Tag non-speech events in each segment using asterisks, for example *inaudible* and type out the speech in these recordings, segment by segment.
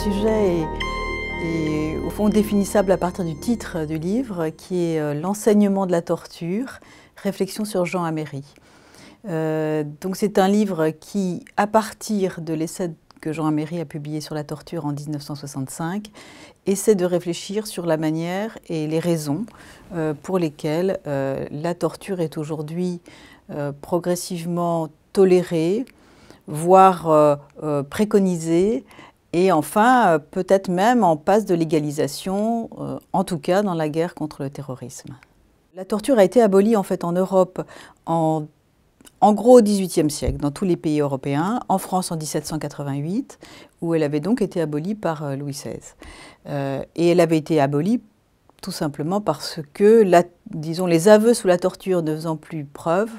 sujet est, au fond définissable à partir du titre du livre, qui est euh, L'enseignement de la torture, réflexion sur Jean Améry. Euh, donc c'est un livre qui, à partir de l'essai que Jean Améry a publié sur la torture en 1965, essaie de réfléchir sur la manière et les raisons euh, pour lesquelles la torture est aujourd'hui progressivement tolérée, voire préconisée, et enfin, euh, peut-être même en passe de légalisation, euh, en tout cas dans la guerre contre le terrorisme. La torture a été abolie en fait en Europe en, en gros au XVIIIe siècle, dans tous les pays européens, en France en 1788, où elle avait donc été abolie par euh, Louis XVI. et elle avait été abolie tout simplement parce que, la, disons, les aveux sous la torture ne faisant plus preuve,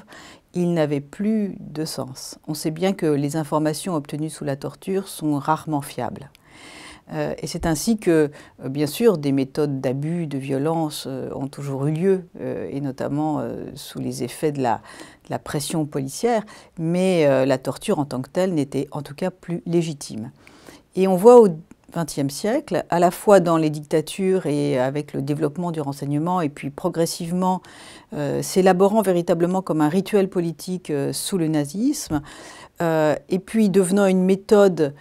il n'avait plus de sens. On sait bien que les informations obtenues sous la torture sont rarement fiables. Euh, et c'est ainsi que, euh, bien sûr, des méthodes d'abus, de violence euh, ont toujours eu lieu, et notamment sous les effets de la, pression policière, mais la torture en tant que telle n'était en tout cas plus légitime. Et on voit au, 20e siècle, à la fois dans les dictatures et avec le développement du renseignement, et puis progressivement euh, s'élaborant véritablement comme un rituel politique euh, sous le nazisme, euh, et puis devenant une méthode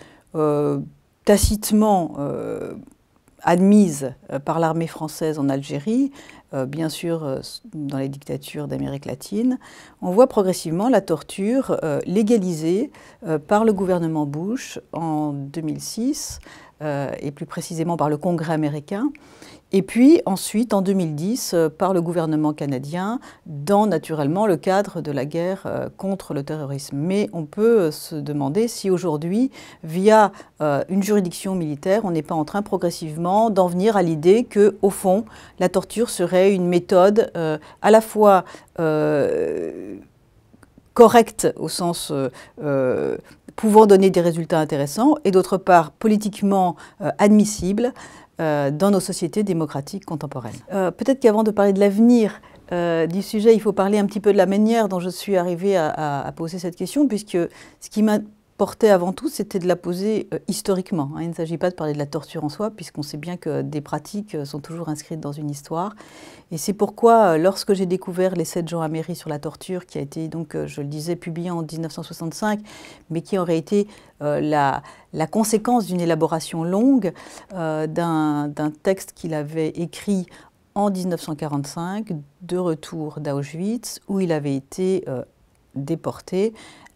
tacitement admise par l'armée française en Algérie, euh, bien sûr euh, dans les dictatures d'Amérique latine, on voit progressivement la torture euh, légalisée par le gouvernement Bush en 2006 et plus précisément par le Congrès américain. Et puis ensuite, en 2010, par le gouvernement canadien, dans naturellement le cadre de la guerre contre le terrorisme. Mais on peut se demander si aujourd'hui, via une juridiction militaire, on n'est pas en train progressivement d'en venir à l'idée que, au fond, la torture serait une méthode euh, à la fois euh, correcte au sens euh, pouvant donner des résultats intéressants et d'autre part politiquement admissible dans nos sociétés démocratiques contemporaines. Peut-être qu'avant de parler de l'avenir, du sujet, il faut parler un petit peu de la manière dont je suis arrivée à poser cette question, puisque ce qui m'a portait avant tout, c'était de la poser euh, historiquement. Hein. Il ne s'agit pas de parler de la torture en soi, puisqu'on sait bien que des pratiques euh, sont toujours inscrites dans une histoire. Et c'est pourquoi, euh, lorsque j'ai découvert Les 7 Jean à mairie sur la torture, qui a été, donc, je le disais, publié en 1965, mais qui aurait été la, conséquence d'une élaboration longue d'un texte qu'il avait écrit en 1945, de retour d'Auschwitz, où il avait été déporté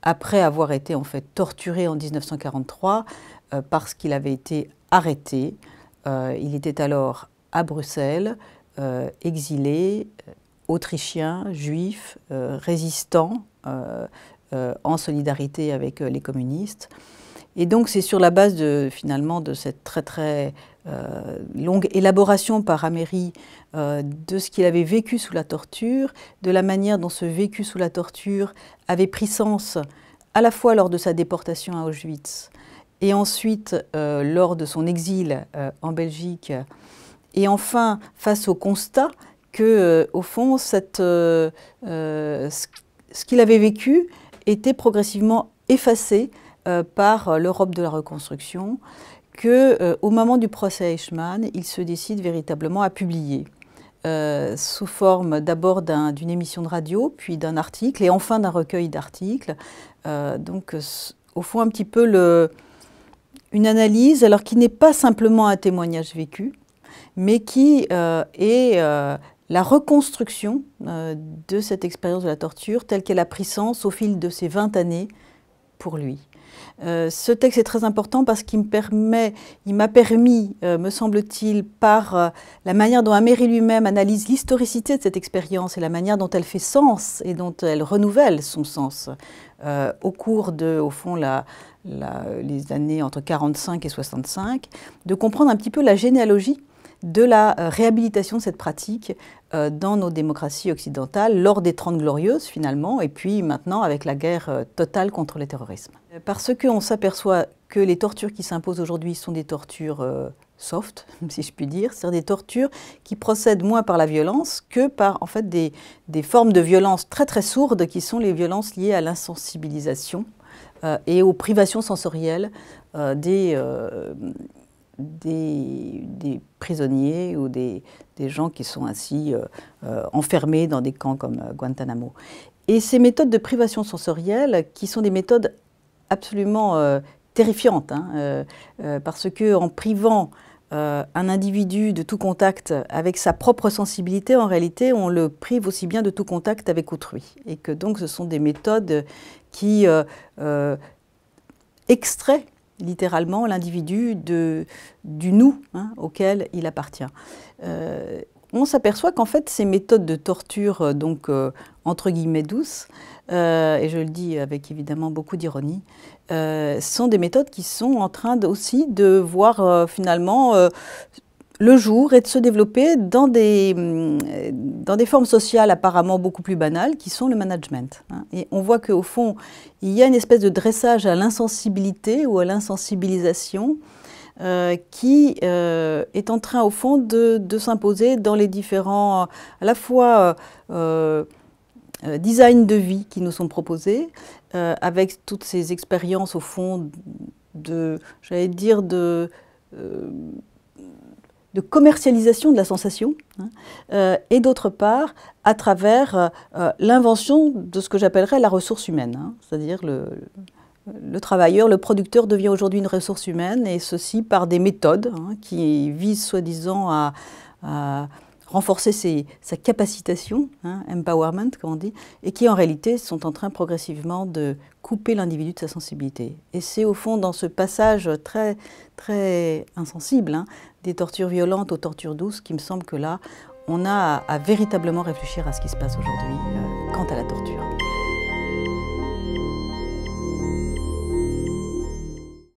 après avoir été en fait torturé en 1943 euh, parce qu'il avait été arrêté. Euh, il était alors à Bruxelles, euh, exilé, autrichien, juif, résistant, en solidarité avec les communistes. Et donc c'est sur la base de, finalement de cette très très euh, longue élaboration par Améry euh, de ce qu'il avait vécu sous la torture, de la manière dont ce vécu sous la torture avait pris sens à la fois lors de sa déportation à Auschwitz et ensuite euh, lors de son exil en Belgique et enfin face au constat que au fond ce qu'il avait vécu était progressivement effacé euh, par euh, l'Europe de la reconstruction que, euh, au moment du procès à Eichmann, il se décide véritablement à publier. sous forme d'abord d'une émission de radio, puis d'un article, et enfin d'un recueil d'articles. donc, au fond, un petit peu une analyse, alors qui n'est pas simplement un témoignage vécu, mais qui est la reconstruction de cette expérience de la torture telle qu'elle a pris sens au fil de ces 20 années pour lui. Euh, ce texte est très important parce qu'il me permet, il m'a permis, euh, me semble-t-il, par euh, la manière dont Améry lui-même analyse l'historicité de cette expérience et la manière dont elle fait sens et dont elle renouvelle son sens au cours de, au fond, les années entre 45 et 65, de comprendre un petit peu la généalogie de la euh, réhabilitation de cette pratique euh, dans nos démocraties occidentales lors des Trente Glorieuses finalement, et puis maintenant avec la guerre euh, totale contre le terrorisme. Parce qu'on s'aperçoit que les tortures qui s'imposent aujourd'hui sont des tortures soft, *laughs* si je puis dire, c'est-à-dire des tortures qui procèdent moins par la violence que par en fait des, formes de violence très très sourdes qui sont les violences liées à l'insensibilisation et aux privations sensorielles des, des, prisonniers ou des, gens qui sont ainsi euh, euh, enfermés dans des camps comme euh, Guantanamo. Et ces méthodes de privation sensorielle, qui sont des méthodes absolument terrifiantes, hein, parce que en privant un individu de tout contact avec sa propre sensibilité, en réalité, on le prive aussi bien de tout contact avec autrui. Et que donc, ce sont des méthodes qui extraient littéralement l'individu du nous hein, auquel il appartient. Euh, on s'aperçoit qu'en fait ces méthodes de torture, euh, donc euh, entre guillemets douces, et je le dis avec évidemment beaucoup d'ironie, sont des méthodes qui sont en train aussi de voir finalement le jour et de se développer dans des, hum, euh, dans des formes sociales apparemment beaucoup plus banales qui sont le management. Hein. Et on voit qu'au fond, il y a une espèce de dressage à l'insensibilité ou à l'insensibilisation euh, qui euh, est en train au fond de, s'imposer dans les différents, à la fois designs de vie qui nous sont proposés, avec toutes ces expériences au fond de, j'allais dire, de de commercialisation de la sensation, hein, euh, et d'autre part, à travers euh, euh, l'invention de ce que j'appellerais la ressource humaine, hein. c'est-à-dire le, travailleur, le producteur devient aujourd'hui une ressource humaine, et ceci par des méthodes hein, qui visent soi-disant à renforcer sa capacitation, hein, empowerment, comme on dit, et qui en réalité sont en train progressivement de couper l'individu de sa sensibilité. Et c'est au fond dans ce passage très, insensible hein, des tortures violentes aux tortures douces qu'il me semble que là, on a à, véritablement réfléchir à ce qui se passe aujourd'hui euh, quant à la torture.